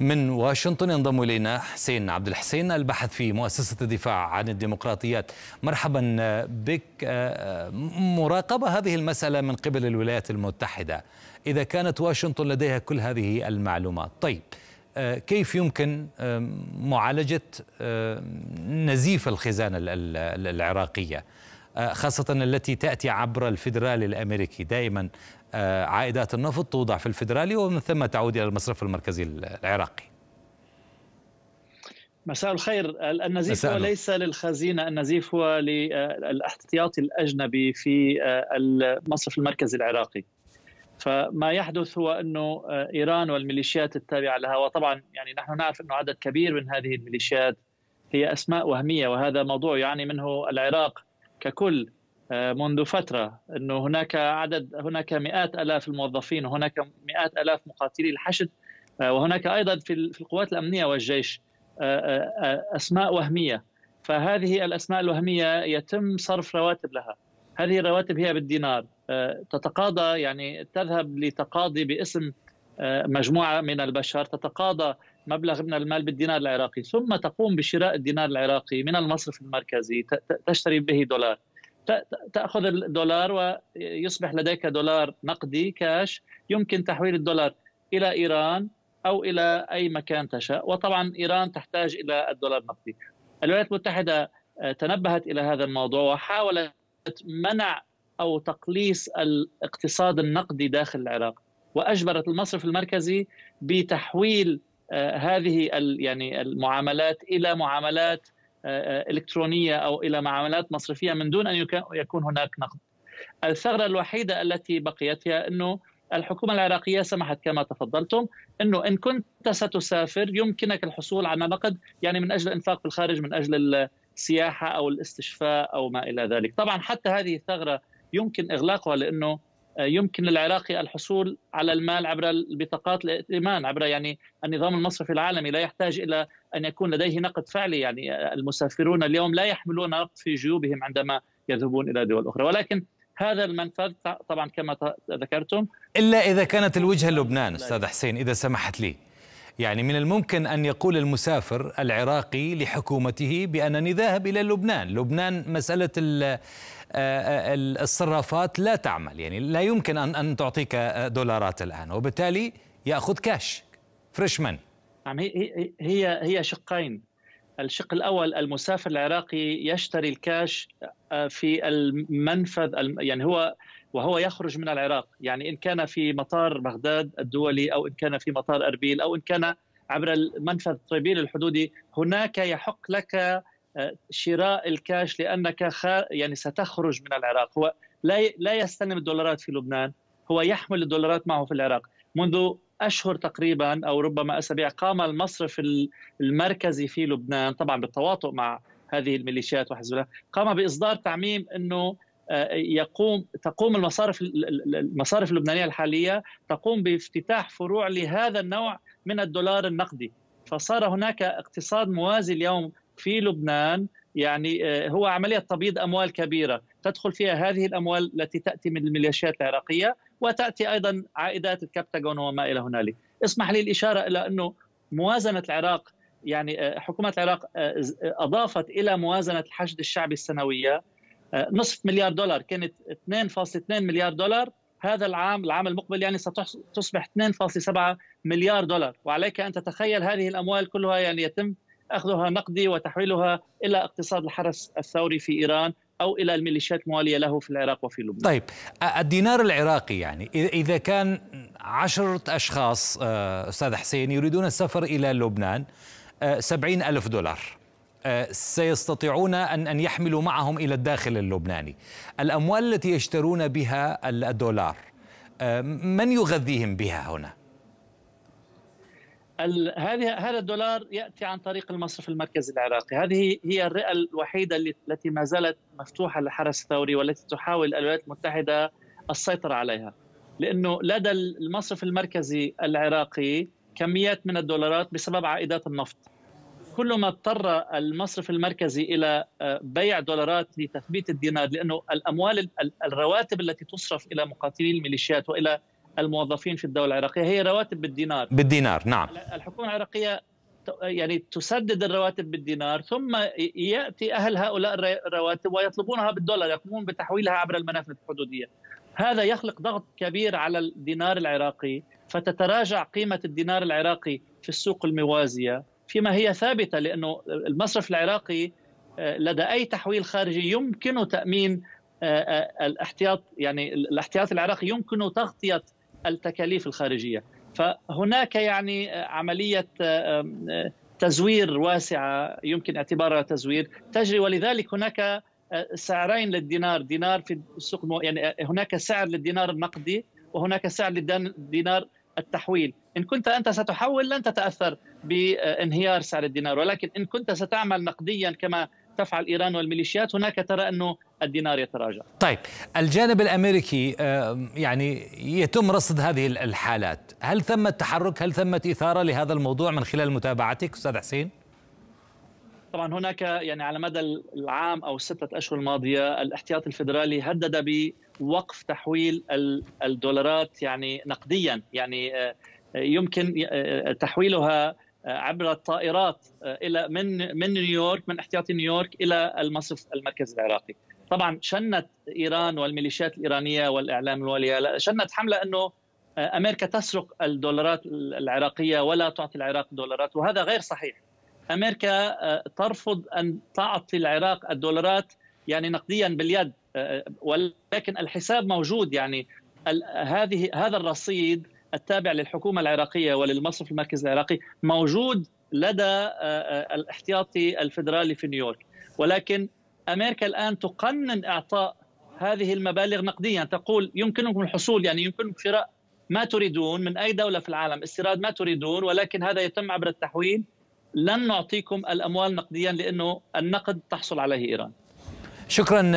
من واشنطن ينضم الينا حسين عبد الحسين الباحث في مؤسسه الدفاع عن الديمقراطيات مرحبا بك آه، آه، مراقبه هذه المساله من قبل الولايات المتحده اذا كانت واشنطن لديها كل هذه المعلومات طيب آه، كيف يمكن معالجه نزيف الخزانه العراقيه آه، خاصة التي تأتي عبر الفيدرالي الأمريكي دائما آه، عائدات النفط توضع في الفيدرالي ومن ثم تعود إلى المصرف المركزي العراقي مساء الخير النزيف هو ليس للخزينة النزيف هو للاحتياطي آه، الأجنبي في المصرف المركزي العراقي فما يحدث هو انه ايران والميليشيات التابعه لها وطبعا يعني نحن نعرف انه عدد كبير من هذه الميليشيات هي اسماء وهميه وهذا موضوع يعاني منه العراق ككل آه، منذ فترة أنه هناك عدد هناك مئات ألاف الموظفين وهناك مئات ألاف مقاتلي الحشد آه، وهناك أيضا في القوات الأمنية والجيش آه، أسماء وهمية فهذه الأسماء الوهمية يتم صرف رواتب لها هذه الرواتب هي بالدينار تتقاضى يعني تذهب لتقاضي باسم مجموعه من البشر تتقاضى مبلغ من المال بالدينار العراقي ثم تقوم بشراء الدينار العراقي من المصرف المركزي تشتري به دولار تاخذ الدولار ويصبح لديك دولار نقدي كاش يمكن تحويل الدولار الى ايران او الى اي مكان تشاء وطبعا ايران تحتاج الى الدولار النقدي الولايات المتحده آه، تنبهت الى هذا الموضوع وحاولت منع او تقليص الاقتصاد النقدي داخل العراق واجبرت المصرف المركزي بتحويل آه، هذه يعني المعاملات الى معاملات آه، آه، الكترونيه او الى معاملات مصرفيه من دون ان يكون هناك نقد. الثغره الوحيده التي بقيت هي انه الحكومه العراقيه سمحت كما تفضلتم انه ان كنت ستسافر يمكنك الحصول على نقد يعني من اجل الانفاق في الخارج من اجل السياحه او الاستشفاء او ما الى ذلك. طبعا حتى هذه الثغره يمكن اغلاقها لانه يمكن للعراقي الحصول على المال عبر البطاقات الائتمان عبر يعني النظام المصرفي العالمي لا يحتاج الى ان يكون لديه نقد فعلي يعني المسافرون اليوم لا يحملون نقد في جيوبهم عندما يذهبون الى دول اخرى ولكن هذا المنفذ طبعا كما ذكرتم الا اذا كانت الوجهه لبنان استاذ حسين اذا سمحت لي يعني من الممكن أن يقول المسافر العراقي لحكومته بأنني ذاهب إلى لبنان لبنان مسألة آه، آه، الصرافات لا تعمل يعني لا يمكن أن, أن تعطيك دولارات الآن وبالتالي يأخذ كاش فريشمان نعم، هي هي هي شقين الشق الاول المسافر العراقي يشتري الكاش آه، في المنفذ يعني هو وهو يخرج من العراق يعني ان كان في مطار بغداد الدولي او ان كان في مطار اربيل او ان كان عبر المنفذ طرابيل الحدودي هناك يحق لك آه، شراء الكاش لانك يعني ستخرج من العراق هو لا لا يستلم الدولارات في لبنان هو يحمل الدولارات معه في العراق منذ أشهر تقريبا أو ربما أسابيع قام المصرف المركزي في لبنان طبعا بالتواطؤ مع هذه الميليشيات وحزب الله قام بإصدار تعميم أنه آه، يقوم تقوم المصارف المصارف اللبنانيه الحاليه تقوم بافتتاح فروع لهذا النوع من الدولار النقدي فصار هناك اقتصاد موازي اليوم في لبنان يعني آه، هو عمليه تبييض اموال كبيره تدخل فيها هذه الاموال التي تاتي من الميليشيات العراقيه وتاتي ايضا عائدات الكبتاجون وما الى هنالك اسمح لي الاشاره الى انه موازنه العراق يعني آه، حكومه العراق آه، آه، اضافت الى موازنه الحشد الشعبي السنويه نصف مليار دولار كانت 2.2 مليار دولار هذا العام العام المقبل يعني ستصبح 2.7 مليار دولار وعليك ان تتخيل هذه الاموال كلها يعني يتم اخذها نقدي وتحويلها الى اقتصاد الحرس الثوري في ايران أو إلى الميليشيات الموالية له في العراق وفي لبنان طيب الدينار العراقي يعني إذا كان عشرة أشخاص آه، أستاذ حسين يريدون السفر إلى لبنان آه، سبعين ألف دولار آه، سيستطيعون أن أن يحملوا معهم إلى الداخل اللبناني الأموال التي يشترون بها الدولار من يغذيهم بها هنا؟ هذه هذا الدولار ياتي عن طريق المصرف المركزي العراقي، هذه هي الرئه الوحيده التي ما زالت مفتوحه للحرس الثوري والتي تحاول الولايات المتحده السيطره عليها. لانه لدى المصرف المركزي العراقي كميات من الدولارات بسبب عائدات النفط. كل ما اضطر المصرف المركزي الى آه، بيع دولارات لتثبيت الدينار لانه الاموال الرواتب التي تصرف الى مقاتلي الميليشيات والى الموظفين في الدوله العراقيه هي رواتب بالدينار بالدينار نعم الحكومه العراقيه يعني تسدد الرواتب بالدينار ثم ياتي اهل هؤلاء الرواتب ويطلبونها بالدولار يقومون بتحويلها عبر المنافذ الحدوديه هذا يخلق ضغط كبير على الدينار العراقي فتتراجع قيمه الدينار العراقي في السوق الموازيه فيما هي ثابته لانه المصرف العراقي آه، لدى اي تحويل خارجي يمكن تامين آه، آه، الاحتياط يعني الاحتياط العراقي يمكن تغطيه التكاليف الخارجيه فهناك يعني عمليه آه، آه، تزوير واسعه يمكن اعتبارها تزوير تجري ولذلك هناك آه، سعرين للدينار دينار في السوق يعني هناك سعر للدينار النقدي وهناك سعر للدينار التحويل إن كنت أنت ستحول لن تتأثر بانهيار سعر الدينار ولكن إن كنت ستعمل نقديا كما تفعل ايران والميليشيات هناك ترى انه الدينار يتراجع. طيب الجانب الامريكي يعني يتم رصد هذه الحالات، هل ثمة تحرك؟ هل ثمة اثاره لهذا الموضوع من خلال متابعتك استاذ حسين؟ طبعا هناك يعني على مدى العام او الستة اشهر الماضيه الاحتياط الفدرالي هدد بوقف تحويل الدولارات يعني نقديا يعني آه، يمكن آه، آه، تحويلها آه، عبر الطائرات آه، الى من من نيويورك من احتياطي نيويورك الى المصرف المركزي العراقي. طبعا شنت ايران والميليشيات الايرانيه والاعلام الواليه شنت حمله انه آه، امريكا تسرق الدولارات العراقيه ولا تعطي العراق دولارات وهذا غير صحيح. امريكا ترفض ان تعطي العراق الدولارات يعني نقديا باليد ولكن الحساب موجود يعني هذه هذا الرصيد التابع للحكومه العراقيه وللمصرف المركزي العراقي موجود لدى آه، آه، الاحتياطي الفدرالي في نيويورك ولكن امريكا الان تقنن اعطاء هذه المبالغ نقديا تقول يمكنكم الحصول يعني يمكنكم شراء ما تريدون من اي دوله في العالم استيراد ما تريدون ولكن هذا يتم عبر التحويل لن نعطيكم الاموال نقديا لانه النقد تحصل عليه ايران شكرا